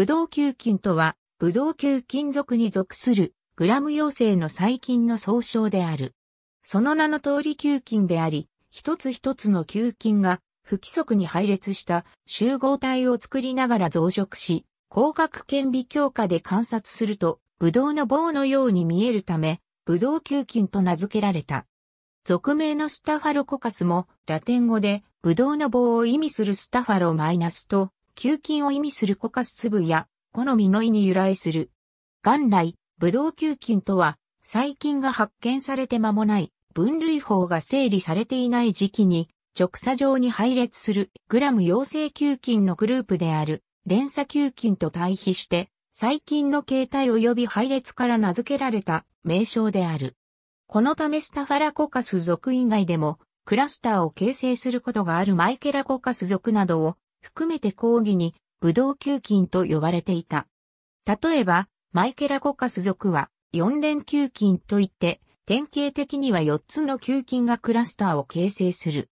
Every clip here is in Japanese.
ブドウ球菌とは、ブドウ球菌属に属するグラム陽性の細菌の総称である。その名の通り球菌であり、一つ一つの球菌が不規則に配列した集合体を作りながら増殖し、光学顕微鏡下で観察すると、ブドウの棒のように見えるため、ブドウ球菌と名付けられた。俗名のスタファロコカスもラテン語でブドウの棒を意味するスタファロマイナスと球菌を意味するコカス粒や、好みの意に由来する。元来、ブドウ球菌とは、細菌が発見されて間もない、分類法が整理されていない時期に、直鎖状に配列するグラム陽性球菌のグループである、連鎖球菌と対比して、細菌の形態及び配列から名付けられた名称である。このためスタファラコカス属以外でも、クラスターを形成することがあるマイケラコカス属などを含めて抗議に、ブドウ球菌と呼ばれていた。例えば、マイケラコカス属は、四連球菌といって、典型的には四つの球菌がクラスターを形成する。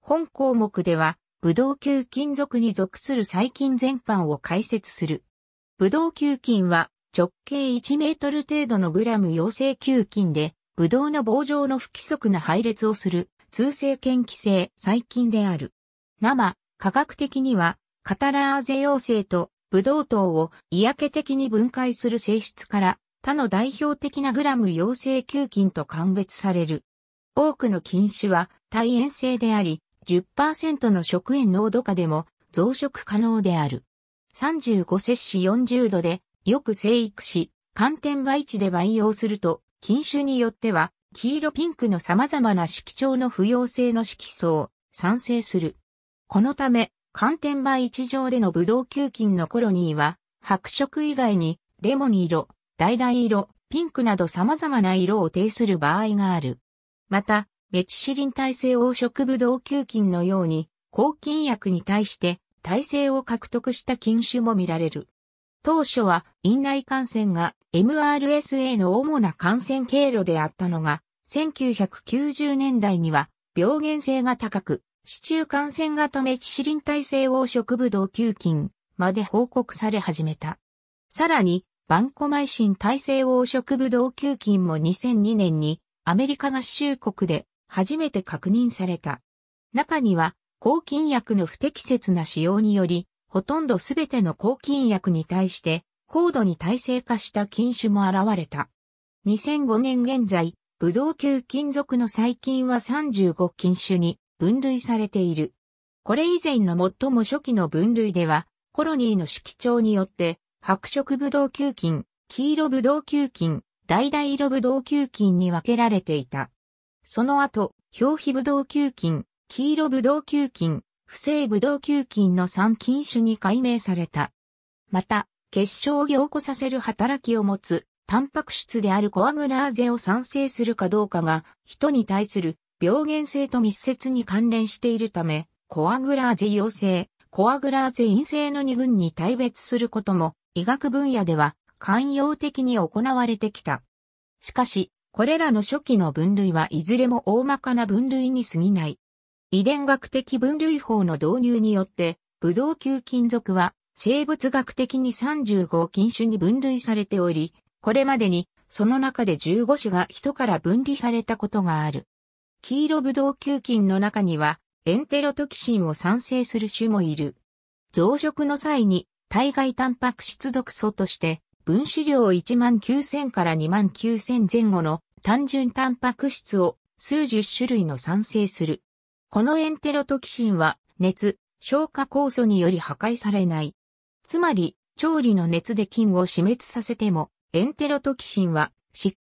本項目では、ブドウ球菌属に属する細菌全般を解説する。ブドウ球菌は直径1メートル程度のグラム陽性球菌で、ブドウの棒状の不規則な配列をする通性嫌気性細菌である。生、科学的には、カタラーゼ陽性とブドウ糖を嫌気け的に分解する性質から他の代表的なグラム陽性球菌と鑑別される。多くの菌種は耐塩性であり、10%の食塩濃度下でも増殖可能である。35摂氏40度でよく生育し、寒天培地で培養すると、菌種によっては黄色ピンクの様々な色調の不要性の色素を産生する。このため、寒天場一上でのブドウ球菌のコロニーは、白色以外に、レモン色、橙色、ピンクなど様々な色を呈する場合がある。また、メチシリン耐性黄色ブドウ球菌のように、抗菌薬に対して耐性を獲得した菌種も見られる。当初は院内感染が MRSA の主な感染経路であったのが、1990年代には病原性が高く、市中感染が止め、キシリン体制黄色ブドウ球菌まで報告され始めた。さらに、バンコマイシン体制黄色ブドウ球菌も2002年にアメリカ合衆国で初めて確認された。中には、抗菌薬の不適切な使用により、ほとんどすべての抗菌薬に対して高度に耐性化した菌種も現れた。2005年現在、ブドウ球菌属の細菌は35菌種に分類されている。これ以前の最も初期の分類では、コロニーの色調によって、白色ブドウ球菌、黄色ブドウ球菌、橙色ブドウ球菌に分けられていた。その後、表皮ブドウ球菌、黄色ブドウ球菌、不正ブドウ球菌の3菌種に改名された。また、結晶を凝固させる働きを持つ、タンパク質であるコアグラーゼを産生するかどうかが、人に対する病原性と密接に関連しているため、コアグラーゼ陽性、コアグラーゼ陰性の2群に対別することも、医学分野では寛容的に行われてきた。しかし、これらの初期の分類はいずれも大まかな分類に過ぎない。遺伝学的分類法の導入によって、ブドウ球金属は生物学的に35菌種に分類されており、これまでにその中で15種が人から分離されたことがある。黄色ブドウ球菌の中には、エンテロトキシンを産生する種もいる。増殖の際に、体外タンパク質毒素として、分子量1万9000から2万9000前後の単純タンパク質を数十種類の産生する。このエンテロトキシンは、熱、消化酵素により破壊されない。つまり、調理の熱で菌を死滅させても、エンテロトキシンは、死。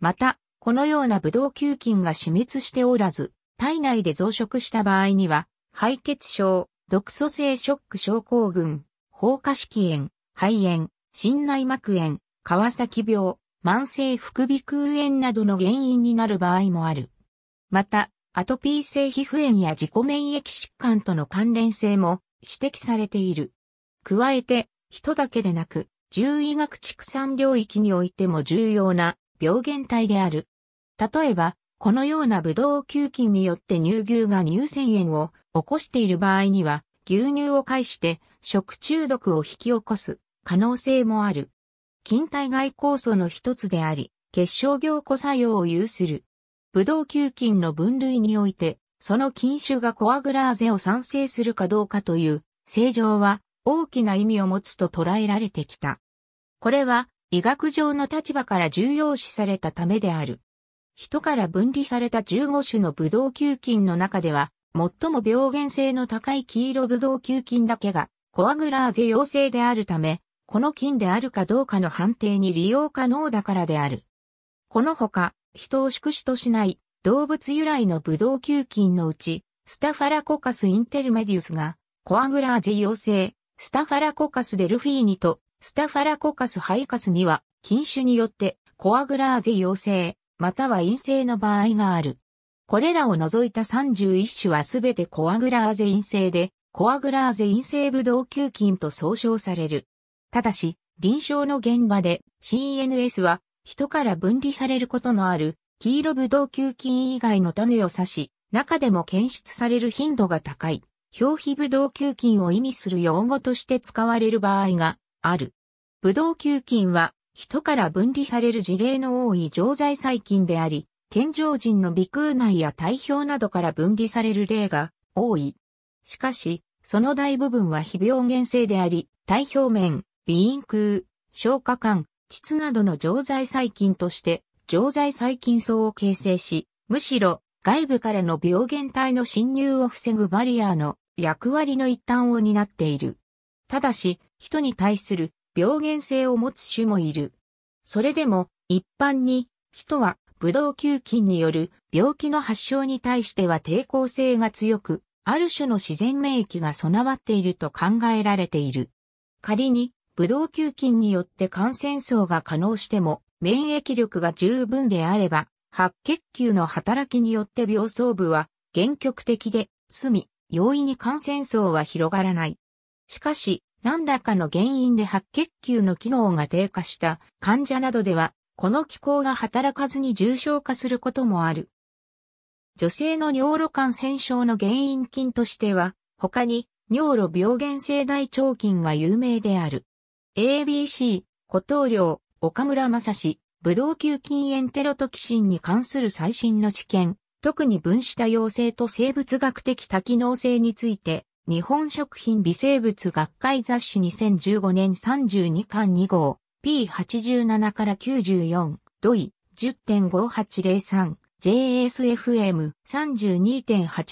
また、このようなブドウ球菌が死滅しておらず、体内で増殖した場合には、敗血症、毒素性ショック症候群、放火式炎、肺炎、心内膜炎、川崎病、慢性副鼻腔炎などの原因になる場合もある。また、アトピー性皮膚炎や自己免疫疾患との関連性も指摘されている。加えて、人だけでなく、獣医学畜産領域においても重要な病原体である例えば、このようなブドウ球菌によって乳牛が乳腺炎を起こしている場合には、牛乳を介して食中毒を引き起こす可能性もある。菌体外酵素の一つであり、結晶凝固作用を有する。ブドウ球菌の分類において、その菌種がコアグラーゼを産生するかどうかという正常は大きな意味を持つと捉えられてきた。これは医学上の立場から重要視されたためである。人から分離された15種のブドウ球菌の中では、最も病原性の高い黄色ブドウ球菌だけが、コアグラーゼ陽性であるため、この菌であるかどうかの判定に利用可能だからである。このほか、人を宿主としない動物由来のブドウ球菌のうち、スタファラコカスインテルメディウスが、コアグラーゼ陽性、スタファラコカスデルフィーニと、スタファラコカスハイカスには、菌種によって、コアグラーゼ陽性、または陰性の場合がある。これらを除いた31種はすべてコアグラーゼ陰性で、コアグラーゼ陰性ブドウ球菌と総称される。ただし、臨床の現場で CNS は人から分離されることのある黄色ブドウ球菌以外の種を指し、中でも検出される頻度が高い、表皮ブドウ球菌を意味する用語として使われる場合がある。ブドウ球菌は人から分離される事例の多い常在細菌であり、健常人の鼻腔内や体表などから分離される例が多い。しかし、その大部分は非病原性であり、体表面、鼻咽腔、消化管、膣などの常在細菌として、常在細菌層を形成し、むしろ外部からの病原体の侵入を防ぐバリアの役割の一端を担っている。ただし、人に対する病原性を持つ種もいる。それでも、一般に、人は、ブドウ球菌による病気の発症に対しては抵抗性が強く、ある種の自然免疫が備わっていると考えられている。仮に、ブドウ球菌によって感染症が可能しても、免疫力が十分であれば、白血球の働きによって病巣部は、原極的で、済み、容易に感染症は広がらない。しかし、何らかの原因で白血球の機能が低下した患者などでは、この機構が働かずに重症化することもある。女性の尿路感染症の原因菌としては、他に尿路病原性大腸菌が有名である。ABC、古藤良、岡村正史、ブドウ球菌エンテロトキシンに関する最新の知見、特に分子多様性と生物学的多機能性について日本食品微生物学会雑誌2015年32巻2号、P87 から94、ドイ、10.5803、JSFM32.87、ハ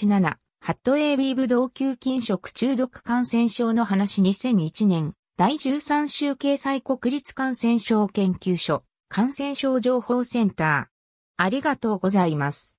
ット AB ブドウ球菌食中毒感染症の話2001年、第13週掲載国立感染症研究所、感染症情報センター。ありがとうございます。